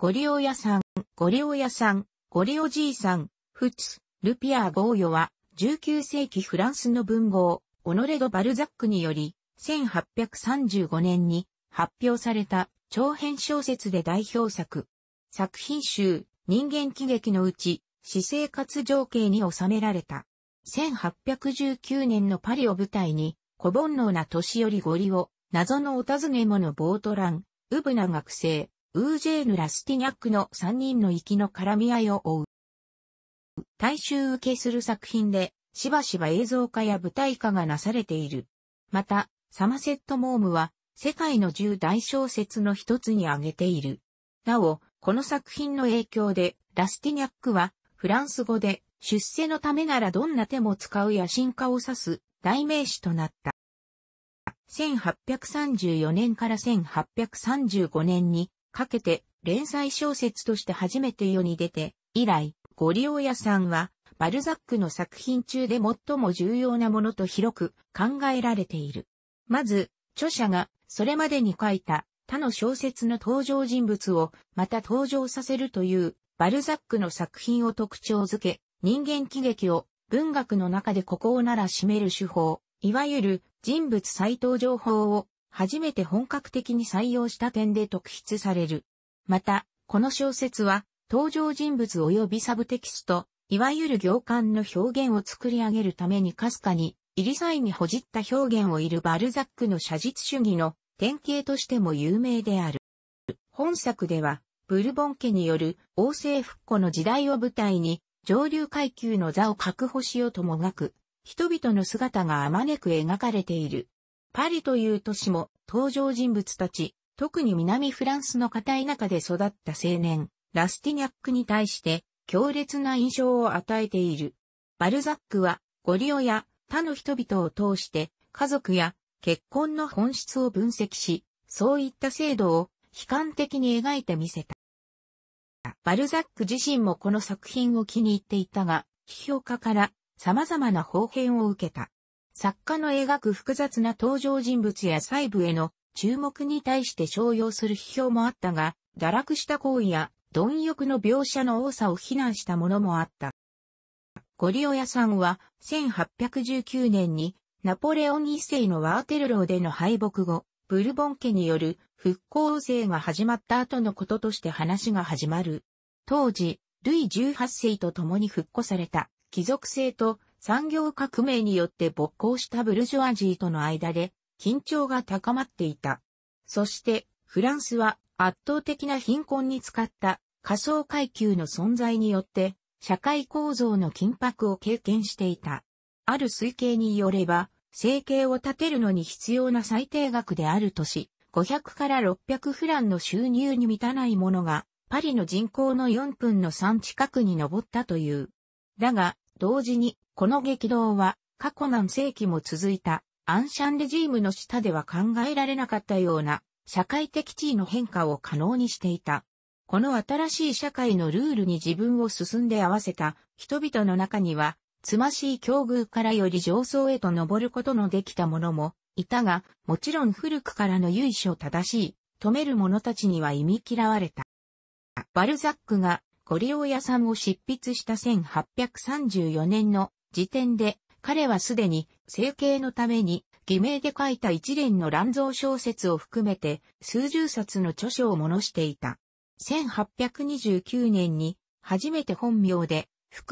ゴリオ屋さん、ゴリオ屋さん、ゴリオじいさん、フツ、ルピアー・ゴーヨは、19世紀フランスの文豪、オノレド・バルザックにより、1835年に発表された長編小説で代表作。作品集、人間喜劇のうち、私生活情景に収められた。1819年のパリを舞台に、小煩悩な年寄りゴリオ、謎のお尋ね者ボートラン、ウブな学生、ウージェーヌ・ラスティニャックの3人の息の絡み合いを追う。大衆受けする作品で、しばしば映像化や舞台化がなされている。また、サマセット・モームは、世界の十大小説の一つに挙げている。なお、この作品の影響で、ラスティニャックは、フランス語で、出世のためならどんな手も使う野心家を指す代名詞となった。1834年から1835年にかけて連載小説として初めて世に出て、以来、ゴリオヤさんは、バルザックの作品中で最も重要なものと広く考えられている。まず、著者がそれまでに書いた他の小説の登場人物をまた登場させるというバルザックの作品を特徴づけ、人間喜劇を文学の中でここをなら占める手法、いわゆる人物再登場法を初めて本格的に採用した点で特筆される。また、この小説は、登場人物及びサブテキスト、いわゆる行間の表現を作り上げるためにかすかに、イリサイにほじった表現をいるバルザックの写実主義の典型としても有名である。本作では、ブルボン家による王政復古の時代を舞台に、上流階級の座を確保しようともがく、人々の姿があまねく描かれている。パリという都市も登場人物たち、特に南フランスの片田舎で育った青年、ラスティニャックに対して強烈な印象を与えている。バルザックは、ゴリオや他の人々を通して家族や結婚の本質を分析し、そういった制度を悲観的に描いてみせた。バルザック自身もこの作品を気に入っていたが、批評家から様々な方変を受けた。作家の描く複雑な登場人物や細部への注目に対して商用する批評もあったが、堕落した行為や貪欲の描写の多さを非難したものもあった。ゴリオヤさんは1819年にナポレオン一世のワーテルローでの敗北後、ブルボン家による復興税が始まった後のこととして話が始まる。当時、ルイ18世と共に復古された貴族制と産業革命によって勃興したブルジョアジーとの間で緊張が高まっていた。そしてフランスは圧倒的な貧困に使った仮想階級の存在によって社会構造の緊迫を経験していた。ある推計によれば、生計を立てるのに必要な最低額である年、し、500から600フランの収入に満たないものが、パリの人口の4分の3近くに上ったという。だが、同時にこの激動は過去何世紀も続いたアンシャンレジームの下では考えられなかったような社会的地位の変化を可能にしていた。この新しい社会のルールに自分を進んで合わせた人々の中には、つましい境遇からより上層へと登ることのできた者もいたが、もちろん古くからの由緒正しい、止める者たちには忌み嫌われた。バルザックがゴリオ屋さんを執筆した1834年の時点で、彼はすでに、整形のために、偽名で書いた一連の乱造小説を含めて、数十冊の著書を物していた。1829年に、初めて本名で、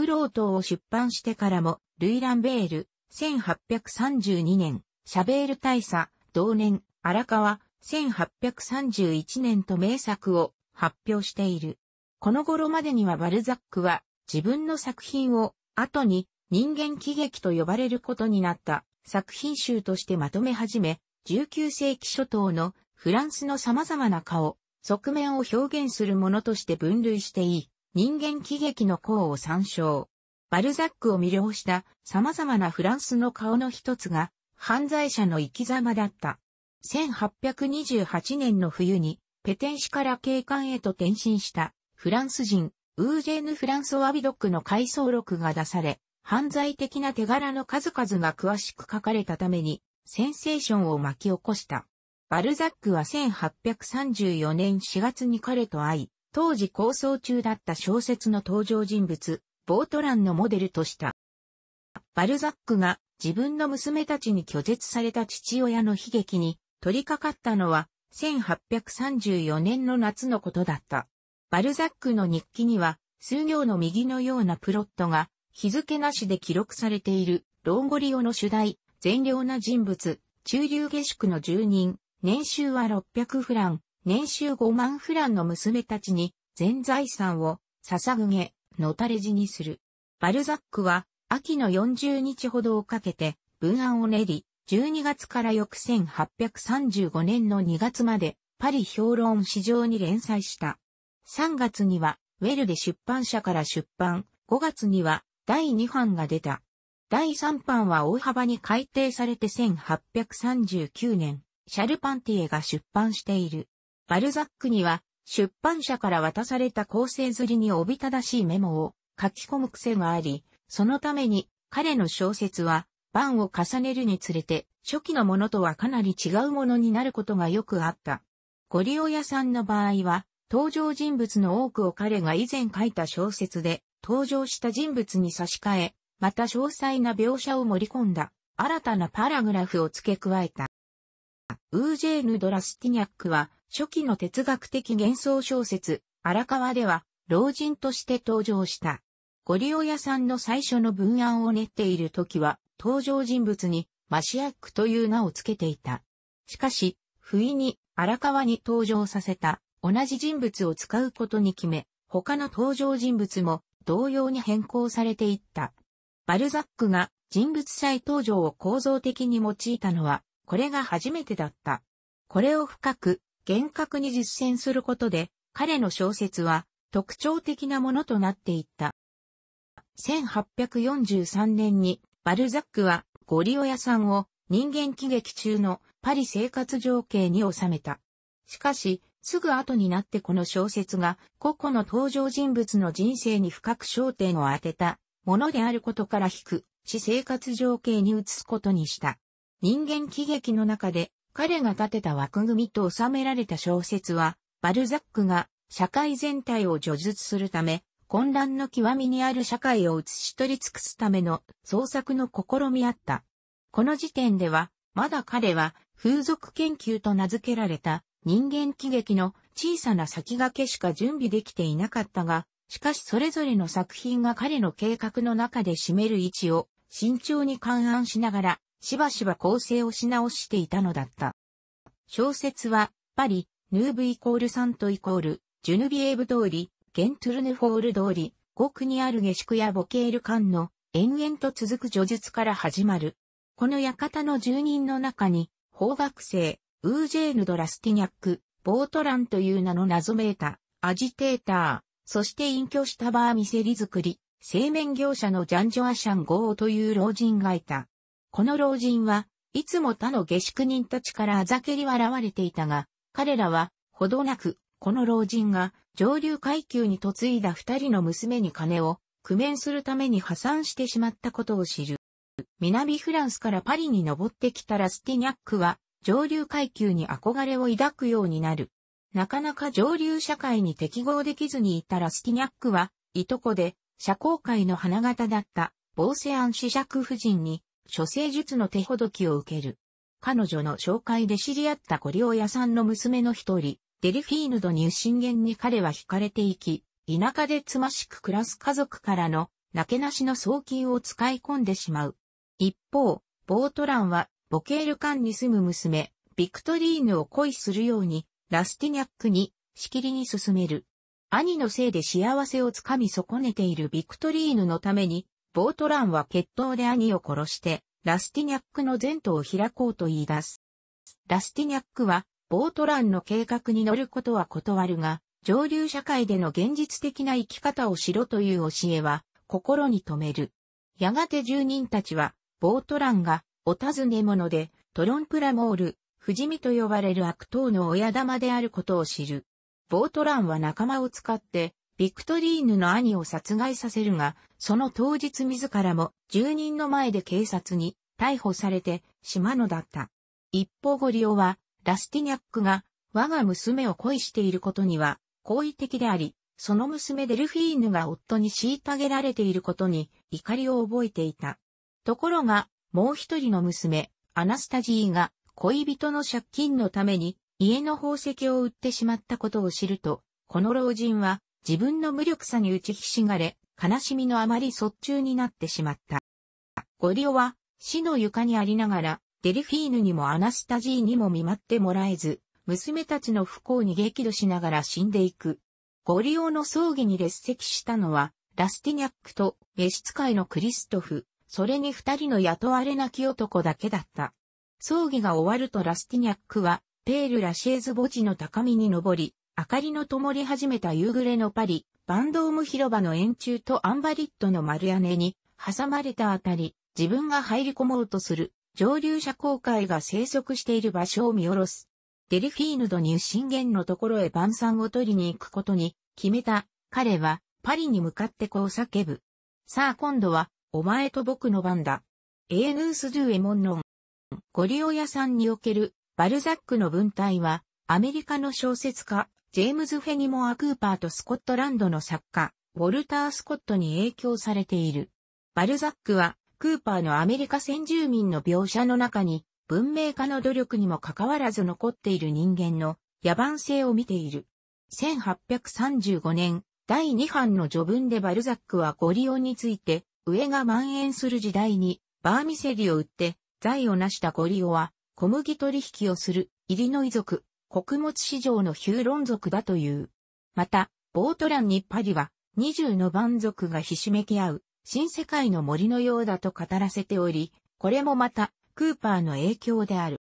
ロウ党を出版してからも、ルイランベール、1832年、シャベール大佐、同年、荒川、1831年と名作を発表している。この頃までにはバルザックは自分の作品を後に人間喜劇と呼ばれることになった作品集としてまとめ始め、19世紀初頭のフランスの様々な顔、側面を表現するものとして分類していい人間喜劇の項を参照。バルザックを魅了した様々なフランスの顔の一つが犯罪者の生き様だった。1828年の冬にペテン市から警官へと転身したフランス人ウージェーヌ・フランソワ・ビドックの回想録が出され、犯罪的な手柄の数々が詳しく書かれたために、センセーションを巻き起こした。バルザックは1834年4月に彼と会い、当時構想中だった小説の登場人物、ボートランのモデルとした。バルザックが自分の娘たちに拒絶された父親の悲劇に取り掛かったのは1834年の夏のことだった。バルザックの日記には数行の右のようなプロットが日付なしで記録されている、ロンゴリオの主題、善良な人物、中流下宿の住人、年収は600フラン、年収5万フランの娘たちに、全財産を、捧げ、のたれ死にする。バルザックは、秋の40日ほどをかけて、文案を練り、12月から翌1835年の2月まで、パリ評論市場に連載した。3月には、ウェルで出版社から出版、5月には、第2版が出た。第3版は大幅に改訂されて1839年、シャルパンティエが出版している。バルザックには、出版社から渡された構成釣りにおびただしいメモを書き込む癖があり、そのために彼の小説は、版を重ねるにつれて、初期のものとはかなり違うものになることがよくあった。ゴリオ屋さんの場合は、登場人物の多くを彼が以前書いた小説で登場した人物に差し替え、また詳細な描写を盛り込んだ、新たなパラグラフを付け加えた。ウージェーヌ・ドラスティニャックは、初期の哲学的幻想小説、荒川では、老人として登場した。ゴリオ屋さんの最初の文案を練っている時は、登場人物に、マシアックという名を付けていた。しかし、不意に荒川に登場させた同じ人物を使うことに決め、他の登場人物も同様に変更されていった。バルザックが人物再登場を構造的に用いたのは、これが初めてだった。これを深く、厳格に実践することで、彼の小説は特徴的なものとなっていった。1843年にバルザックはゴリオ屋さんを人間喜劇中のパリ生活情景に収めた。しかし、すぐ後になってこの小説が、個々の登場人物の人生に深く焦点を当てた、ものであることから引く、私生活情景に移すことにした。人間喜劇の中で、彼が立てた枠組みと収められた小説は、バルザックが社会全体を叙述するため、混乱の極みにある社会を映し取り尽くすための創作の試みあった。この時点では、まだ彼は風俗研究と名付けられた人間喜劇の小さな先駆けしか準備できていなかったが、しかしそれぞれの作品が彼の計画の中で占める位置を慎重に勘案しながら、しばしば構成をし直していたのだった。小説は、パリ、ヌーブイコールサントイコール、ジュヌビエーブ通り、ゲントゥルネフォール通り、5にある下宿やボケール館の延々と続く叙述から始まる。この館の住人の中に、法学生、ウージェーヌ・ド・ラスティニャック、ボートランという名の謎めいた、アジテーター、そして隠居したバーミセリ作り、製麺業者のジャンジョアシャン・ゴーという老人がいた。この老人は、いつも他の下宿人たちからあざけり笑われていたが、彼らは、ほどなく、この老人が上流階級に嫁いだ二人の娘に金を工面するために破産してしまったことを知る。南フランスからパリに登ってきたラスティニャックは上流階級に憧れを抱くようになる。なかなか上流社会に適合できずにいたラスティニャックは、いとこで、社交界の花形だった、ボーセアン子爵夫人に、処世術の手ほどきを受ける。彼女の紹介で知り合ったゴリオ屋さんの娘の一人、デリフィーヌドに信玄に彼は惹かれていき、田舎でつましく暮らす家族からの、なけなしの送金を使い込んでしまう。一方、ボートランはボケール館に住む娘、ビクトリーヌを恋するように、ラスティニャックに、しきりに進める。兄のせいで幸せをつかみ損ねているビクトリーヌのために、ボートランは決闘で兄を殺して、ラスティニャックの前途を開こうと言い出す。ラスティニャックは、ボートランの計画に乗ることは断るが、上流社会での現実的な生き方をしろという教えは、心に留める。やがて住人たちは、ボートランがお尋ね者で、トロンプラモール、不死身と呼ばれる悪党の親玉であることを知る。ボートランは仲間を使って、ビクトリーヌの兄を殺害させるが、その当日自らも住人の前で警察に逮捕されて島野だった。一方ゴリオは、ラスティニャックが我が娘を恋していることには好意的であり、その娘デルフィーヌが夫に虐げられていることに怒りを覚えていた。ところが、もう一人の娘、アナスタジーが恋人の借金のために家の宝石を売ってしまったことを知ると、この老人は自分の無力さに打ちひしがれ、悲しみのあまり卒中になってしまった。ゴリオは死の床にありながら、デリフィーヌにもアナスタジーにも見舞ってもらえず、娘たちの不幸に激怒しながら死んでいく。ゴリオの葬儀に列席したのは、ラスティニャックと召使いのクリストフ、それに二人の雇われなき男だけだった。葬儀が終わるとラスティニャックは、ペール・ラシェーズ墓地の高みに登り、明かりの灯り始めた夕暮れのパリ、バンドーム広場の円柱とアンバリットの丸屋根に、挟まれたあたり、自分が入り込もうとする、上流者公会が生息している場所を見下ろす。デリフィーヌドに神源のところへ晩餐を取りに行くことに決めた彼はパリに向かってこう叫ぶ。さあ今度はお前と僕の番だ。エーヌース・ドゥ・エモンノン。ゴリオ屋さんにおけるバルザックの文体は、アメリカの小説家、ジェームズ・フェニモア・クーパーとスコットランドの作家、ウォルター・スコットに影響されている。バルザックは、クーパーのアメリカ先住民の描写の中に、文明化の努力にもかかわらず残っている人間の野蛮性を見ている。1835年、第2版の序文でバルザックはゴリオについて、上が蔓延する時代に、バーミセリを売って、財を成したゴリオは、小麦取引をする、イリノイ族、穀物市場のヒューロン族だという。また、ボートランにパリは、20の蛮族がひしめき合う、新世界の森のようだと語らせており、これもまた、クーパーの影響である。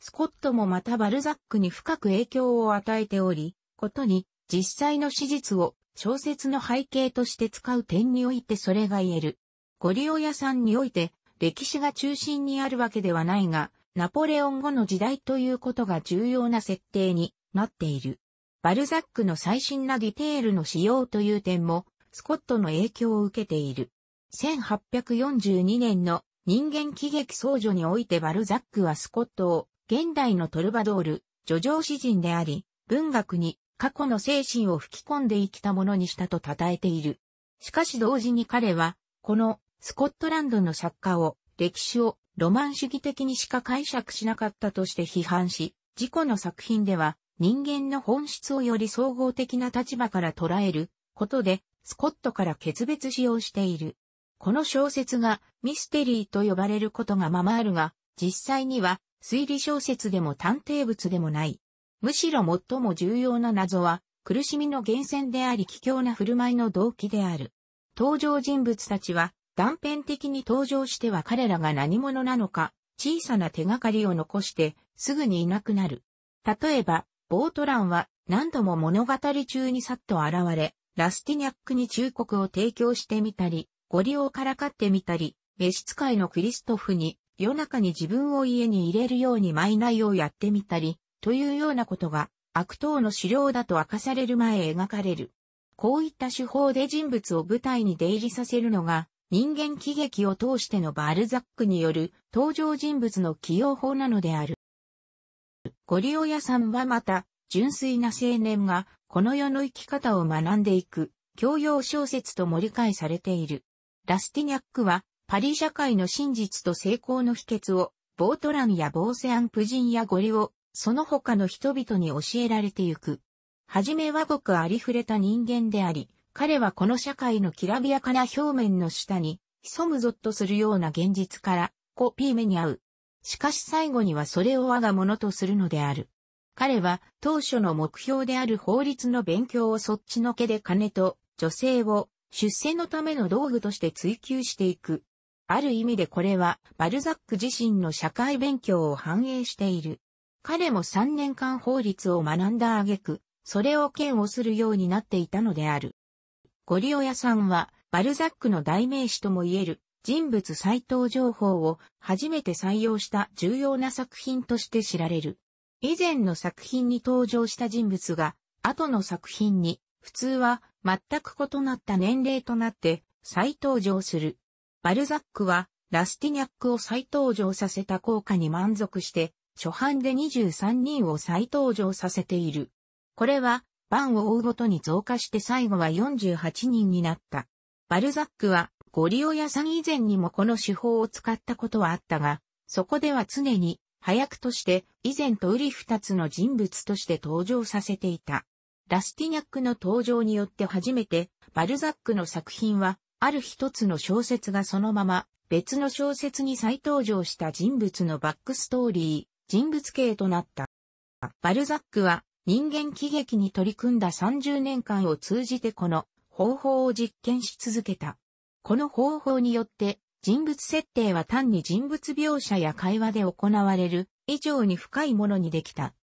スコットもまたバルザックに深く影響を与えており、ことに、実際の史実を小説の背景として使う点においてそれが言える。ゴリオ屋さんにおいて、歴史が中心にあるわけではないが、ナポレオン後の時代ということが重要な設定になっている。バルザックの最新なディテールの使用という点も、スコットの影響を受けている。1842年の人間喜劇相助においてバルザックはスコットを現代のトルバドール、叙情詩人であり、文学に過去の精神を吹き込んで生きたものにしたと称えている。しかし同時に彼は、このスコットランドの作家を、歴史をロマン主義的にしか解釈しなかったとして批判し、自己の作品では人間の本質をより総合的な立場から捉えることで、スコットから決別しようしている。この小説がミステリーと呼ばれることがままあるが、実際には推理小説でも探偵物でもない、むしろ最も重要な謎は、苦しみの源泉であり奇境な振る舞いの動機である。登場人物たちは、断片的に登場しては彼らが何者なのか、小さな手がかりを残して、すぐにいなくなる。例えば、ボートランは何度も物語中にさっと現れ、ラスティニャックに忠告を提供してみたり、ご利用からかってみたり、召使いのクリストフに夜中に自分を家に入れるように賄いをやってみたり、というようなことが悪党の資料だと明かされる前描かれる。こういった手法で人物を舞台に出入りさせるのが人間喜劇を通してのバルザックによる登場人物の起用法なのである。ゴリオヤさんはまた純粋な青年がこの世の生き方を学んでいく教養小説とも理解されている。ラスティニャックはパリ社会の真実と成功の秘訣をボートランやボーセアンプジンやゴリオその他の人々に教えられてゆく。はじめはごくありふれた人間であり、彼はこの社会のきらびやかな表面の下に、潜むぞっとするような現実から、コピー目に合う。しかし最後にはそれを我がものとするのである。彼は当初の目標である法律の勉強をそっちのけで金と女性を出世のための道具として追求していく。ある意味でこれはバルザック自身の社会勉強を反映している。彼も3年間法律を学んだ挙句、それを嫌をするようになっていたのである。ゴリオヤさんは、バルザックの代名詞とも言える人物再登情報を初めて採用した重要な作品として知られる。以前の作品に登場した人物が、後の作品に、普通は全く異なった年齢となって再登場する。バルザックは、ラスティニャックを再登場させた効果に満足して、初版で23人を再登場させている。これは、版を追うごとに増加して最後は48人になった。バルザックは、ゴリオ屋さん以前にもこの手法を使ったことはあったが、そこでは常に、早くとして、以前とウリ二つの人物として登場させていた。ラスティニャックの登場によって初めて、バルザックの作品は、ある一つの小説がそのまま、別の小説に再登場した人物のバックストーリー、人物形となった。バルザックは人間喜劇に取り組んだ30年間を通じてこの方法を実験し続けた。この方法によって人物設定は単に人物描写や会話で行われる以上に深いものにできた。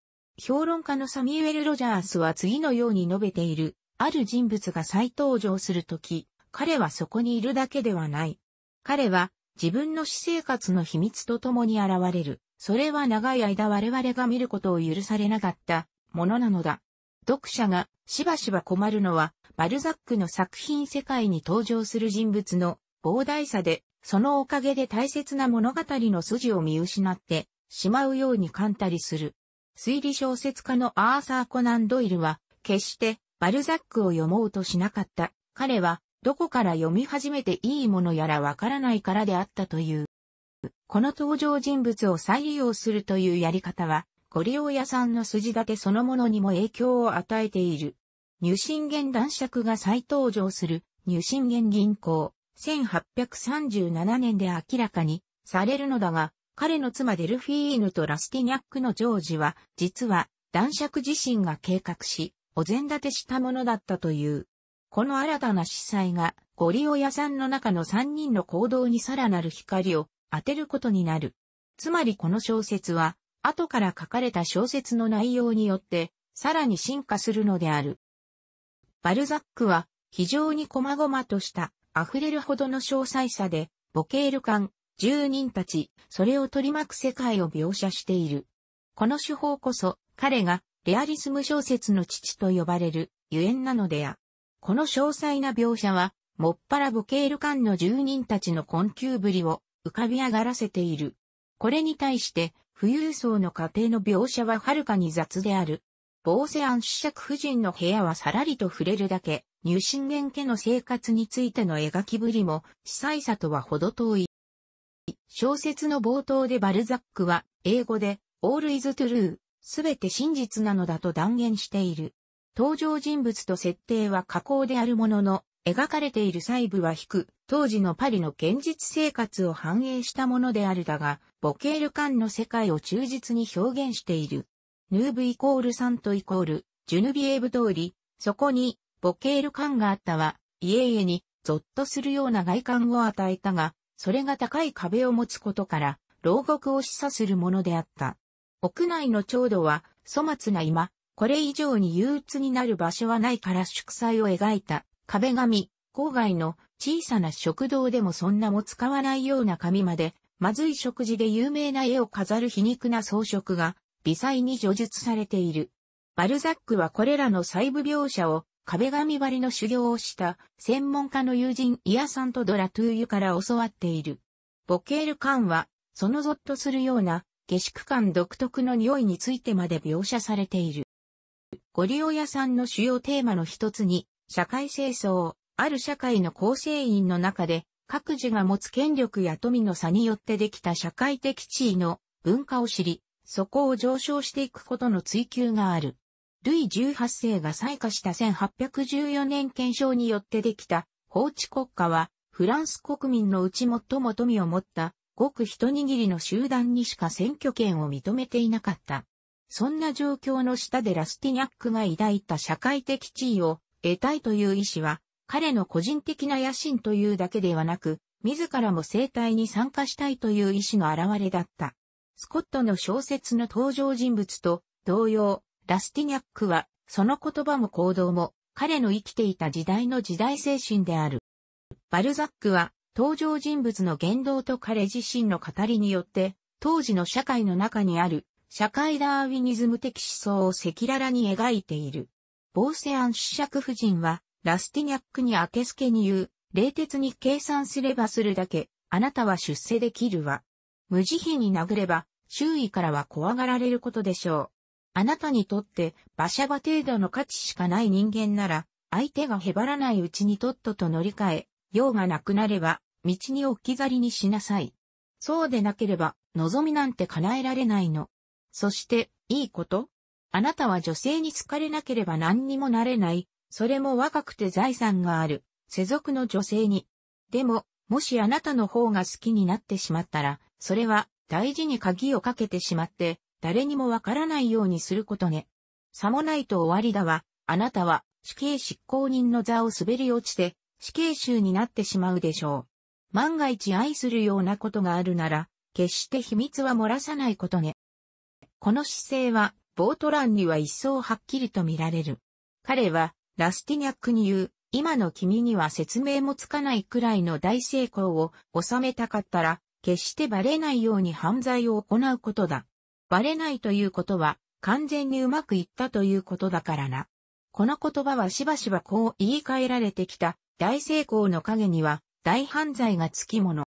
評論家のサミュエル・ロジャースは次のように述べている。ある人物が再登場するとき、彼はそこにいるだけではない。彼は自分の私生活の秘密と共に現れる。それは長い間我々が見ることを許されなかったものなのだ。読者がしばしば困るのは、バルザックの作品世界に登場する人物の膨大さで、そのおかげで大切な物語の筋を見失ってしまうように感たりする。推理小説家のアーサー・コナン・ドイルは、決してバルザックを読もうとしなかった。彼は、どこから読み始めていいものやらわからないからであったという。この登場人物を再利用するというやり方は、ご利用屋さんの筋立てそのものにも影響を与えている。入信源男爵が再登場する入信源銀行、1837年で明らかにされるのだが、彼の妻デルフィーヌとラスティニャックのジョージは、実は男爵自身が計画し、お膳立てしたものだったという。この新たな司祭が、ご利用屋さんの中の3人の行動にさらなる光を当てることになる。つまりこの小説は、後から書かれた小説の内容によって、さらに進化するのである。バルザックは、非常に細々とした溢れるほどの詳細さで、ボケール感、住人たち、それを取り巻く世界を描写している。この手法こそ、彼がレアリスム小説の父と呼ばれるゆえんなのであ。この詳細な描写は、もっぱらボケール間の住人たちの困窮ぶりを浮かび上がらせている。これに対して、富裕層の家庭の描写ははるかに雑である。ボーセアン主爵夫人の部屋はさらりと触れるだけ、入信源家の生活についての描きぶりも、司祭さとはほど遠い。小説の冒頭でバルザックは、英語で、all is true、すべて真実なのだと断言している。登場人物と設定は加工であるものの、描かれている細部は低く、当時のパリの現実生活を反映したものであるだが、ボケール間の世界を忠実に表現している。ヌーブイコールサントイコール、ジュヌビエーブ通り、そこに、ボケール間があったは、家々に、ゾッとするような外観を与えたが、それが高い壁を持つことから、牢獄を示唆するものであった。屋内の長度は、粗末な今、これ以上に憂鬱になる場所はないから祝祭を描いた。壁紙、郊外の小さな食堂でもそんなも使わないような紙まで、まずい食事で有名な絵を飾る皮肉な装飾が、微細に叙述されている。バルザックはこれらの細部描写を壁紙張りの修行をした専門家の友人イアさんとドラトゥーユから教わっている。ボケール感は、そのぞっとするような下宿感独特の匂いについてまで描写されている。ゴリオ屋さんの主要テーマの一つに社会清掃、ある社会の構成員の中で、各自が持つ権力や富の差によってできた社会的地位の文化を知り、そこを上昇していくことの追求がある。ルイ18世が採火した1814年憲章によってできた法治国家は、フランス国民のうち最も富を持ったごく一握りの集団にしか選挙権を認めていなかった。そんな状況の下でラスティニャックが抱いた社会的地位を得たいという意志は、彼の個人的な野心というだけではなく、自らも生態に参加したいという意志の表れだった。スコットの小説の登場人物と同様、ラスティニャックは、その言葉も行動も、彼の生きていた時代の時代精神である。バルザックは、登場人物の言動と彼自身の語りによって、当時の社会の中にある、社会ダーウィニズム的思想を赤裸々に描いている。ボーセアン主尺夫人は、ラスティニャックに明けすけに言う、冷徹に計算すればするだけ、あなたは出世できるわ。無慈悲に殴れば、周囲からは怖がられることでしょう。あなたにとって、馬車場程度の価値しかない人間なら、相手がへばらないうちにとっとと乗り換え、用がなくなれば、道に置き去りにしなさい。そうでなければ、望みなんて叶えられないの。そして、いいことあなたは女性に好かれなければ何にもなれない。それも若くて財産がある。世俗の女性に。でも、もしあなたの方が好きになってしまったら、それは大事に鍵をかけてしまって、誰にもわからないようにすることね。さもないと終わりだわ。あなたは死刑執行人の座を滑り落ちて、死刑囚になってしまうでしょう。万が一愛するようなことがあるなら、決して秘密は漏らさないことね。この姿勢はボートランには一層はっきりと見られる。彼は、ラスティニャックに言う、今の君には説明もつかないくらいの大成功を収めたかったら、決してバレないように犯罪を行うことだ。バレないということは、完全にうまくいったということだからな。この言葉はしばしばこう言い換えられてきた、大成功の陰には、大犯罪がつきもの。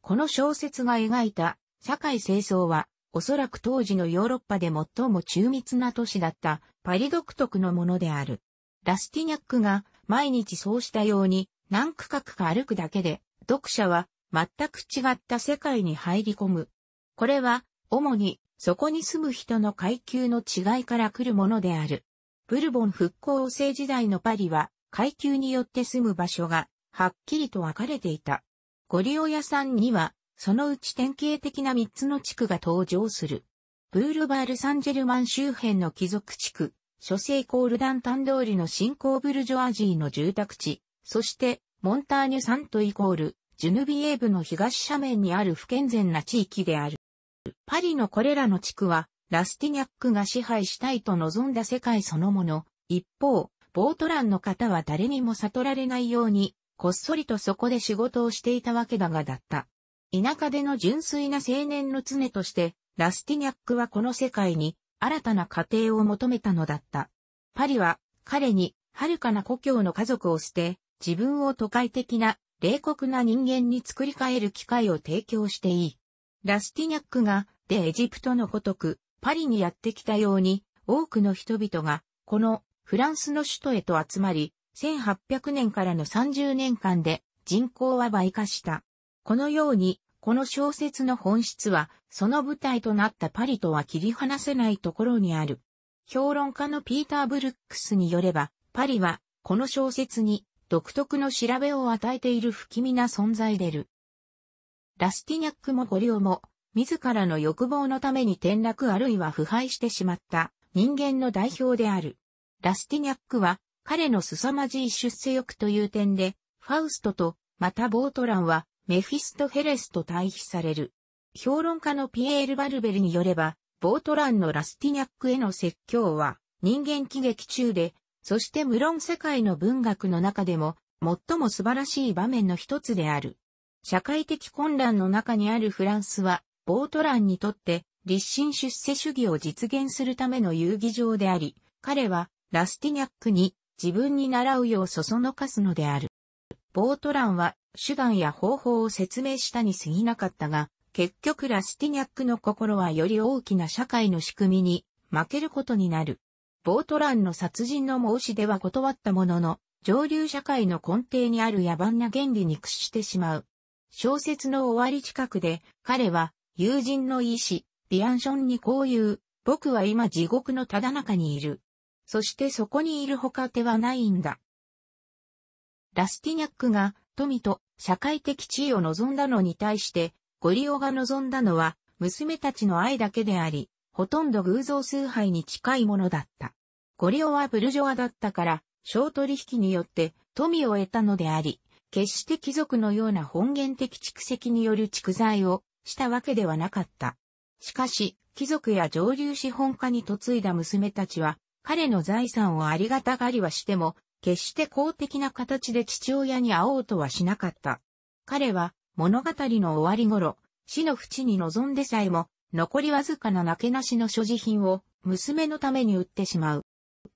この小説が描いた、社会清掃は、おそらく当時のヨーロッパで最も中密な都市だったパリ独特のものである。ラスティニャックが毎日そうしたように何区画か歩くだけで読者は全く違った世界に入り込む。これは主にそこに住む人の階級の違いから来るものである。ブルボン復興政時代のパリは階級によって住む場所がはっきりと分かれていた。ゴリオ屋さんにはそのうち典型的な3つの地区が登場する。ブールバール・サンジェルマン周辺の貴族地区、諸聖コールダンタン通りの新興ブルジョアジーの住宅地、そして、モンターニュ・サントイコール、ジュヌビエーブの東斜面にある不健全な地域である。パリのこれらの地区は、ラスティニャックが支配したいと望んだ世界そのもの。一方、ボートランの方は誰にも悟られないように、こっそりとそこで仕事をしていたわけだがだった。田舎での純粋な青年の常として、ラスティニャックはこの世界に新たな家庭を求めたのだった。パリは彼に遥かな故郷の家族を捨て、自分を都会的な冷酷な人間に作り変える機会を提供していい。ラスティニャックが、でエジプトのごとく、パリにやってきたように、多くの人々が、このフランスの首都へと集まり、1800年からの30年間で人口は倍化した。このようにこの小説の本質は、その舞台となったパリとは切り離せないところにある。評論家のピーター・ブルックスによれば、パリは、この小説に、独特の調べを与えている不気味な存在でる。ラスティニャックもゴリオも、自らの欲望のために転落あるいは腐敗してしまった人間の代表である。ラスティニャックは、彼の凄まじい出世欲という点で、ファウストと、またボートランは、メフィスト・ヘレスと対比される。評論家のピエール・バルベルによれば、ボートランのラスティニャックへの説教は人間喜劇中で、そして無論世界の文学の中でも最も素晴らしい場面の一つである。社会的混乱の中にあるフランスは、ボートランにとって立身出世主義を実現するための遊戯場であり、彼はラスティニャックに自分に習うようそそのかすのである。ボートランは手段や方法を説明したに過ぎなかったが、結局ラスティニャックの心はより大きな社会の仕組みに負けることになる。ボートランの殺人の申し出は断ったものの、上流社会の根底にある野蛮な原理に屈してしまう。小説の終わり近くで、彼は友人の医師、ディアンションにこう言う、僕は今地獄のただ中にいる。そしてそこにいる他手はないんだ。ラスティニャックが富と社会的地位を望んだのに対して、ゴリオが望んだのは、娘たちの愛だけであり、ほとんど偶像崇拝に近いものだった。ゴリオはブルジョアだったから、小取引によって富を得たのであり、決して貴族のような本源的蓄積による蓄財をしたわけではなかった。しかし、貴族や上流資本家に嫁いだ娘たちは、彼の財産をありがたがりはしても、決して公的な形で父親に会おうとはしなかった。彼は物語の終わり頃、死の淵に臨んでさえも、残りわずかななけなしの所持品を娘のために売ってしまう。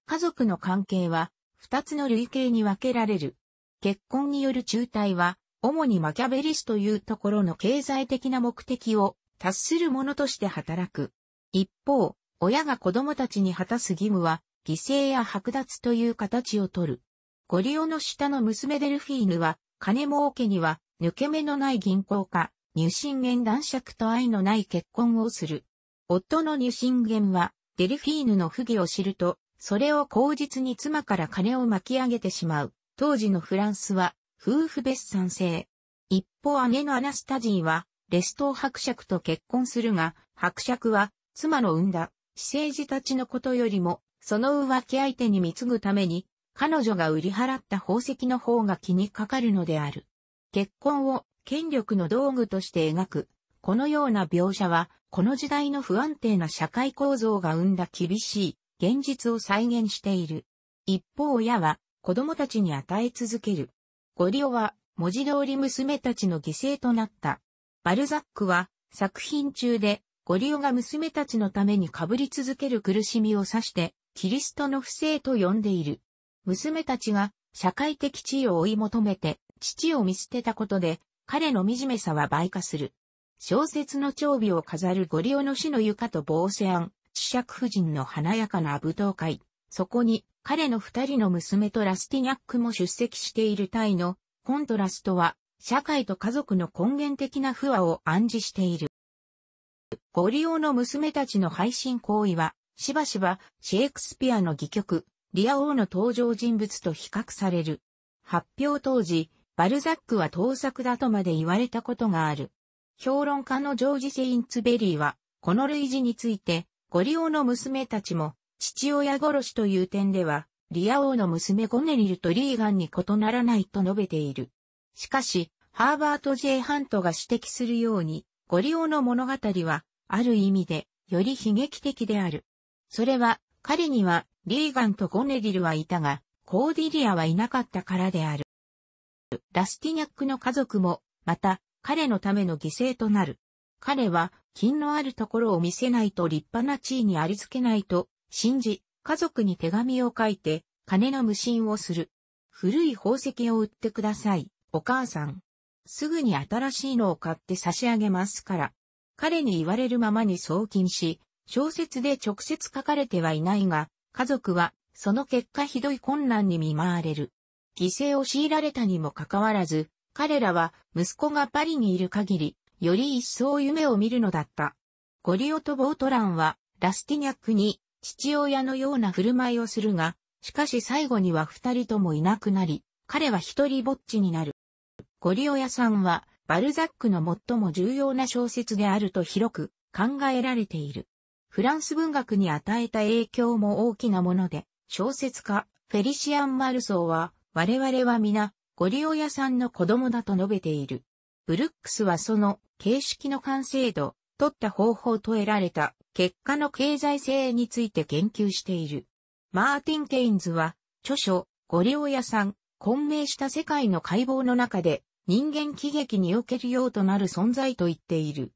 家族の関係は、二つの類型に分けられる。結婚による中退は、主にマキャベリスというところの経済的な目的を達するものとして働く。一方、親が子供たちに果たす義務は、犠牲や剥奪という形をとる。ゴリオの下の娘デルフィーヌは、金儲けには、抜け目のない銀行家、入信源男爵と愛のない結婚をする。夫の入信源は、デルフィーヌの不義を知ると、それを口実に妻から金を巻き上げてしまう。当時のフランスは、夫婦別産制。一方姉のアナスタジーは、レストー伯爵と結婚するが、伯爵は、妻の産んだ、私生児たちのことよりも、その浮気相手に貢ぐために、彼女が売り払った宝石の方が気にかかるのである。結婚を権力の道具として描く、このような描写は、この時代の不安定な社会構造が生んだ厳しい現実を再現している。一方親は子供たちに与え続ける。ゴリオは文字通り娘たちの犠牲となった。バルザックは作品中でゴリオが娘たちのために被り続ける苦しみを指してキリストの不正と呼んでいる。娘たちが社会的地位を追い求めて父を見捨てたことで彼の惨めさは倍化する。小説の長尾を飾るゴリオの死の床と防ーセアン、夫人の華やかな舞踏会。そこに彼の二人の娘とラスティニャックも出席しているタイのコントラストは社会と家族の根源的な不和を暗示している。ゴリオの娘たちの配信行為はしばしばシェイクスピアの戯曲、リア王の登場人物と比較される。発表当時、バルザックは盗作だとまで言われたことがある。評論家のジョージ・セインツベリーは、この類似について、ゴリオの娘たちも、父親殺しという点では、リア王の娘ゴネリルとリーガンに異ならないと述べている。しかし、ハーバート・ J・ ハントが指摘するように、ゴリオの物語は、ある意味で、より悲劇的である。それは、彼には、リーガンとゴネディルはいたが、コーディリアはいなかったからである。ラスティニャックの家族も、また、彼のための犠牲となる。彼は、金のあるところを見せないと立派な地位にありつけないと、信じ、家族に手紙を書いて、金の無心をする。古い宝石を売ってください、お母さん。すぐに新しいのを買って差し上げますから。彼に言われるままに送金し、小説で直接書かれてはいないが、家族は、その結果ひどい困難に見舞われる。犠牲を強いられたにもかかわらず、彼らは息子がパリにいる限り、より一層夢を見るのだった。ゴリオとボートランは、ラスティニャックに父親のような振る舞いをするが、しかし最後には二人ともいなくなり、彼は一人ぼっちになる。ゴリオ屋さんは、バルザックの最も重要な小説であると広く考えられている。フランス文学に与えた影響も大きなもので、小説家、フェリシアン・マルソーは、我々は皆、ゴリオ屋さんの子供だと述べている。ブルックスはその、形式の完成度、取った方法と得られた、結果の経済性について言及している。マーティン・ケインズは、著書、ゴリオ屋さん、混迷した世界の解剖の中で、人間喜劇におけるようとなる存在と言っている。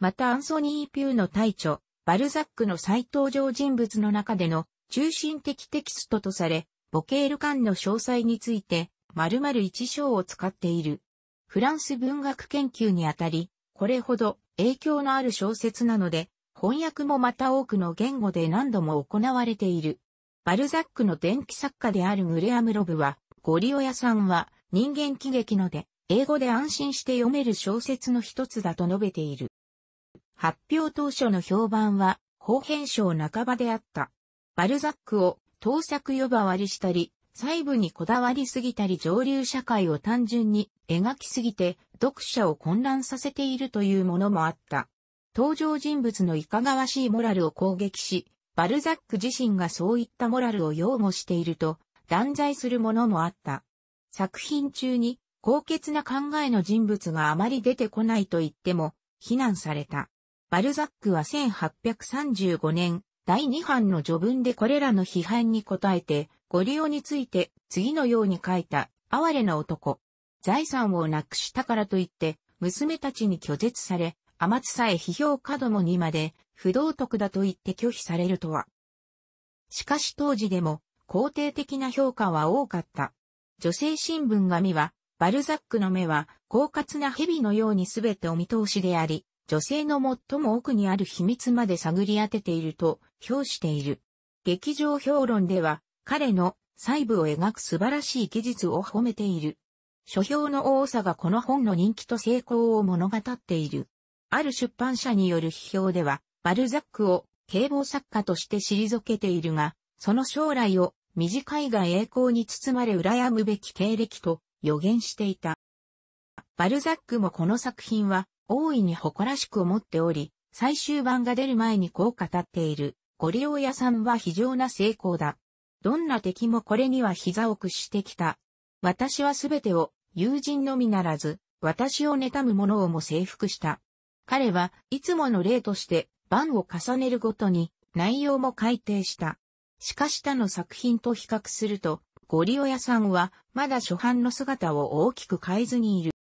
またアンソニー・ピューの大著、バルザックの再登場人物の中での中心的テキストとされ、ボケール間の詳細について、〇〇一章を使っている。フランス文学研究にあたり、これほど影響のある小説なので、翻訳もまた多くの言語で何度も行われている。バルザックの伝記作家であるグレアム・ロブは、ゴリオヤさんは人間喜劇ので、英語で安心して読める小説の一つだと述べている。発表当初の評判は、後編賞半ばであった。バルザックを盗作呼ばわりしたり、細部にこだわりすぎたり上流社会を単純に描きすぎて読者を混乱させているというものもあった。登場人物のいかがわしいモラルを攻撃し、バルザック自身がそういったモラルを擁護していると断罪するものもあった。作品中に高潔な考えの人物があまり出てこないと言っても非難された。バルザックは1835年、第2版の序文でこれらの批判に応えて、ご利用について次のように書いた、哀れな男。財産をなくしたからといって、娘たちに拒絶され、甘津さえ批評家どもにまで、不道徳だと言って拒否されるとは。しかし当時でも、肯定的な評価は多かった。女性新聞紙は、バルザックの目は、狡猾な蛇のように全てお見通しであり、女性の最も奥にある秘密まで探り当てていると評している。劇場評論では、彼の細部を描く素晴らしい技術を褒めている。書評の多さがこの本の人気と成功を物語っている。ある出版社による批評では、バルザックを警防作家として退けているが、その将来を短いが栄光に包まれ羨むべき経歴と予言していた。バルザックもこの作品は大いに誇らしく思っており、最終版が出る前にこう語っている、ご利用屋さんは非常な成功だ。どんな敵もこれには膝を屈してきた。私はすべてを、友人のみならず、私を妬む者をも征服した。彼はいつもの例として、版を重ねるごとに、内容も改定した。しかし他の作品と比較すると、ゴリオ屋さんは、まだ初版の姿を大きく変えずにいる。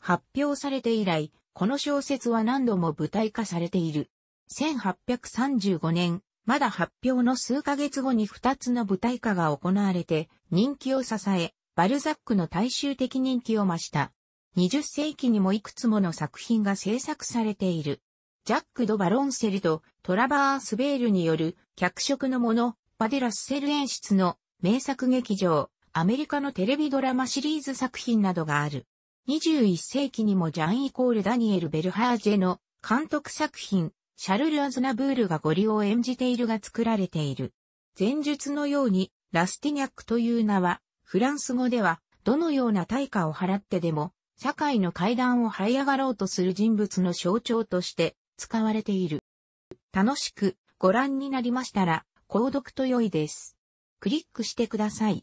発表されて以来、この小説は何度も舞台化されている。1835年、まだ発表の数ヶ月後に2つの舞台化が行われて、人気を支え、バルザックの大衆的人気を増した。20世紀にもいくつもの作品が制作されている。ジャック・ド・バロンセルとトラバース・ベールによる脚色のもの、バデラスセル演出の名作劇場、アメリカのテレビドラマシリーズ作品などがある。21世紀にもジャンイコールダニエル・ベルハージェの監督作品、シャルル・アズナブールがゴリを演じているが作られている。前述のように、ラスティニャックという名は、フランス語では、どのような対価を払ってでも、社会の階段を這い上がろうとする人物の象徴として使われている。楽しくご覧になりましたら、購読と良いです。クリックしてください。